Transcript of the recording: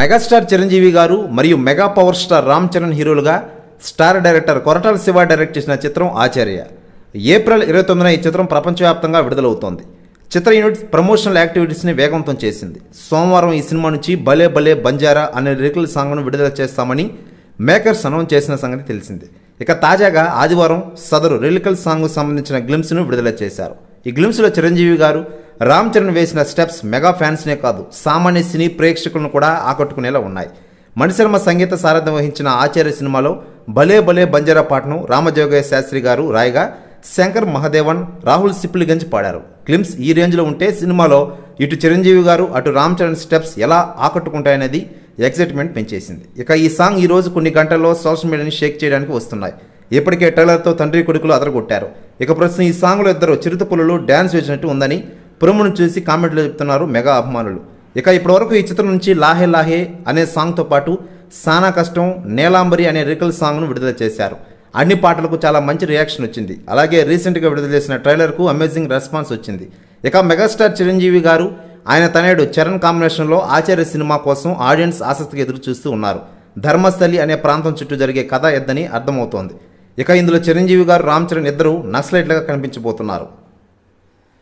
megastar Chiranjeevi గారు మరియు mega power star Ram Charan హీరోలుగా star director Koratala Siva direct చేసిన చిత్రం ఆచార్య ఏప్రిల్ ఇరవై తొమ్మిదిన ఈ చిత్రం ప్రపంచవ్యాప్తంగా విడుదలవుతోంది చిత్ర యూనిట్ ప్రమోషనల్ యాక్టివిటీస్ని వేగవంతం చేసింది సోమవారం ఈ సినిమా నుంచి భలే భలే బంజారా అనే లిరికల్ సాంగ్ను విడుదల చేస్తామని మేకర్స్ అనౌన్స్ చేసిన సంగతి తెలిసింది ఇక తాజాగా ఆదివారం సదరు లిరికల్ సాంగ్కు సంబంధించిన గ్లిమ్స్ను విడుదల చేశారు ఈ గ్లిమ్స్లో చిరంజీవి గారు రామ్ చరణ్ వేసిన స్టెప్స్ మెగా ఫ్యాన్స్నే కాదు సామాన్య సినీ ప్రేక్షకులను కూడా ఆకట్టుకునేలా ఉన్నాయి మణిశర్మ సంగీత సారథ్యం వహించిన ఆచార్య సినిమాలో భలే భలే బంజారా పాటను రామజోగయ్య శాస్త్రి గారు రాయగా శంకర్ మహదేవన్ రాహుల్ సిప్లిగంజ్ పాడారు క్లిమ్స్ ఈ రేంజ్లో ఉంటే సినిమాలో ఇటు చిరంజీవి గారు అటు రామ్ చరణ్ స్టెప్స్ ఎలా ఆకట్టుకుంటాయనేది ఎక్సైట్మెంట్ పెంచేసింది ఇక ఈ సాంగ్ ఈ రోజు కొన్ని గంటల్లో సోషల్ మీడియాని షేక్ చేయడానికి వస్తున్నాయి ఇప్పటికే ట్రైలర్తో తండ్రి కొడుకులు అదరగొట్టారు ఇక ప్రస్తుతం ఈ సాంగ్లో ఇద్దరు చిరుత డ్యాన్స్ వేసినట్టు ఉందని ప్రోమోను చూసి కామెంట్లో చెప్తున్నారు మెగా అభిమానులు ఇక ఇప్పటివరకు ఈ చిత్రం నుంచి లాహే లాహే అనే సాంగ్తో పాటు సానా కష్టం నేలాంబరి అనే రికల్ సాంగ్ను విడుదల చేశారు అన్ని పాటలకు చాలా మంచి రియాక్షన్ వచ్చింది అలాగే రీసెంట్గా విడుదల చేసిన ట్రైలర్కు అమేజింగ్ రెస్పాన్స్ వచ్చింది ఇక మెగాస్టార్ చిరంజీవి గారు ఆయన తనయుడు చరణ్ కాంబినేషన్లో ఆచార్య సినిమా కోసం ఆడియన్స్ ఆసక్తిగా ఎదురు చూస్తూ ఉన్నారు ధర్మస్థలి అనే ప్రాంతం చుట్టూ జరిగే కథ ఎద్దని అర్థమవుతోంది ఇక ఇందులో చిరంజీవి గారు రామ్ చరణ్ ఇద్దరూ నక్సలైట్లుగా కనిపించబోతున్నారు